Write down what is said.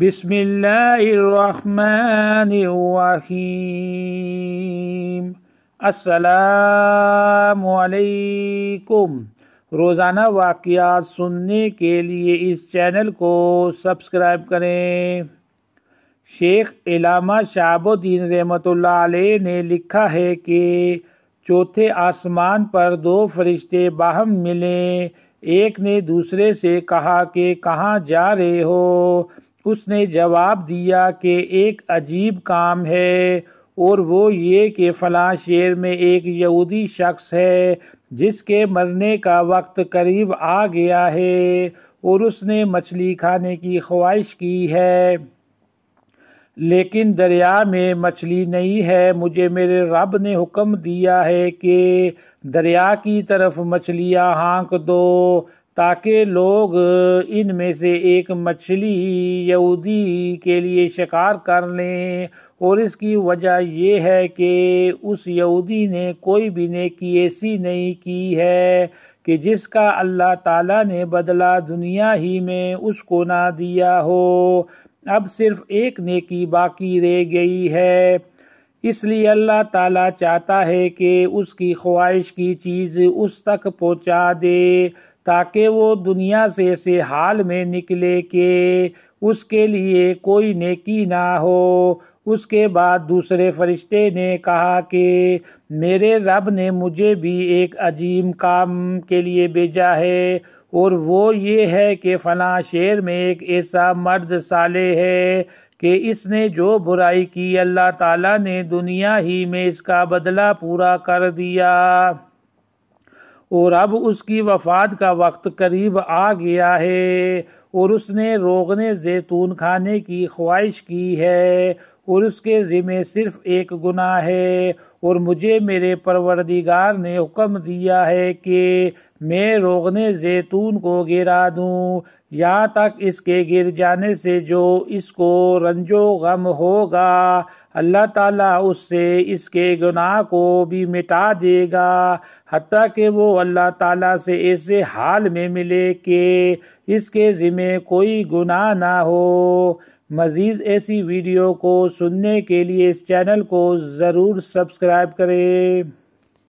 بسم اللہ الرحمن الرحیم السلام علیکم روزانہ واقعات سننے کے لیے اس چینل کو سبسکرائب کریں شیخ علامہ شعب الدین رحمت اللہ علیہ نے لکھا ہے کہ چوتھے آسمان پر دو فرشتے باہم ملیں ایک نے دوسرے سے کہا کہ کہاں جا رہے ہو اس نے جواب دیا کہ ایک عجیب کام ہے اور وہ یہ کہ فلاں شیر میں ایک یہودی شخص ہے جس کے مرنے کا وقت قریب آ گیا ہے اور اس نے مچھلی کھانے کی خواہش کی ہے لیکن دریا میں مچھلی نہیں ہے مجھے میرے رب نے حکم دیا ہے کہ دریا کی طرف مچھلیاں ہانک دو تاکہ لوگ ان میں سے ایک مچھلی یہودی کے لیے شکار کر لیں اور اس کی وجہ یہ ہے کہ اس یہودی نے کوئی بھی نیکی ایسی نہیں کی ہے کہ جس کا اللہ تعالیٰ نے بدلہ دنیا ہی میں اس کو نہ دیا ہو اب صرف ایک نیکی باقی رہ گئی ہے اس لیے اللہ تعالیٰ چاہتا ہے کہ اس کی خواہش کی چیز اس تک پہنچا دے تاکہ وہ دنیا سے اسے حال میں نکلے کہ اس کے لیے کوئی نیکی نہ ہو اس کے بعد دوسرے فرشتے نے کہا کہ میرے رب نے مجھے بھی ایک عظیم کام کے لیے بھیجا ہے اور وہ یہ ہے کہ فلاں شیر میں ایک ایسا مرد سالے ہے کہ اس نے جو برائی کی اللہ تعالیٰ نے دنیا ہی میں اس کا بدلہ پورا کر دیا اور اب اس کی وفات کا وقت قریب آ گیا ہے اور اس نے روغن زیتون کھانے کی خواہش کی ہے اور اس کے ذمہ صرف ایک گناہ ہے اور مجھے میرے پروردگار نے حکم دیا ہے کہ میں روغنے زیتون کو گرا دوں یہاں تک اس کے گر جانے سے جو اس کو رنج و غم ہوگا اللہ تعالیٰ اس سے اس کے گناہ کو بھی مٹا دے گا حتیٰ کہ وہ اللہ تعالیٰ سے ایسے حال میں ملے کہ اس کے ذمہ کوئی گناہ نہ ہو مزید ایسی ویڈیو کو سننے کے لیے اس چینل کو ضرور سبسکرائب کریں